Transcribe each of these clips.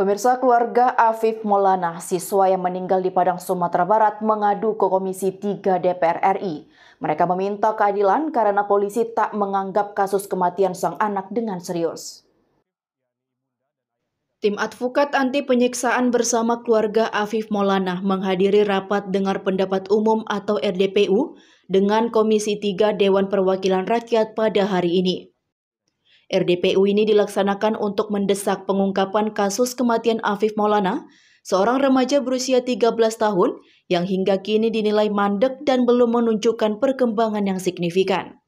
Pemirsa keluarga Afif Molana, siswa yang meninggal di Padang, Sumatera Barat, mengadu ke Komisi 3 DPR RI. Mereka meminta keadilan karena polisi tak menganggap kasus kematian sang anak dengan serius. Tim advokat anti penyiksaan bersama keluarga Afif Molana menghadiri rapat dengar pendapat umum atau RDPU dengan Komisi 3 Dewan Perwakilan Rakyat pada hari ini. RDPU ini dilaksanakan untuk mendesak pengungkapan kasus kematian Afif Maulana, seorang remaja berusia 13 tahun yang hingga kini dinilai mandek dan belum menunjukkan perkembangan yang signifikan.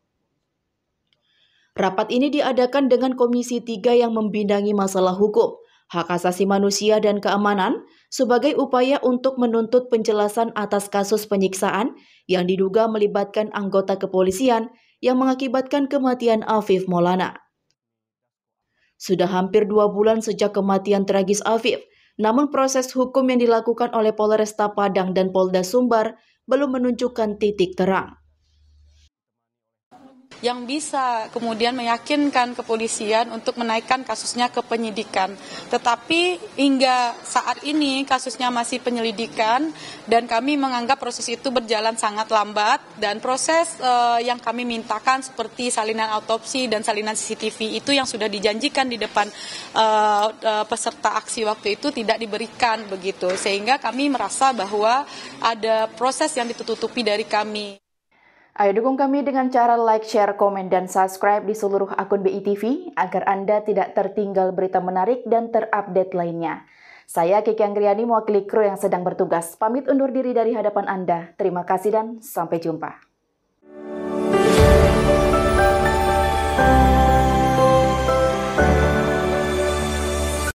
Rapat ini diadakan dengan Komisi 3 yang membidangi masalah hukum, hak asasi manusia dan keamanan sebagai upaya untuk menuntut penjelasan atas kasus penyiksaan yang diduga melibatkan anggota kepolisian yang mengakibatkan kematian Afif Maulana. Sudah hampir dua bulan sejak kematian tragis Afif, namun proses hukum yang dilakukan oleh Polresta Padang dan Polda Sumbar belum menunjukkan titik terang yang bisa kemudian meyakinkan kepolisian untuk menaikkan kasusnya ke penyidikan. Tetapi hingga saat ini kasusnya masih penyelidikan dan kami menganggap proses itu berjalan sangat lambat dan proses uh, yang kami mintakan seperti salinan autopsi dan salinan CCTV itu yang sudah dijanjikan di depan uh, uh, peserta aksi waktu itu tidak diberikan begitu sehingga kami merasa bahwa ada proses yang ditutupi dari kami. Ayo dukung kami dengan cara like, share, komen, dan subscribe di seluruh akun BI agar Anda tidak tertinggal berita menarik dan terupdate lainnya. Saya Kiki Anggriani mewakili kru yang sedang bertugas. Pamit undur diri dari hadapan Anda. Terima kasih dan sampai jumpa.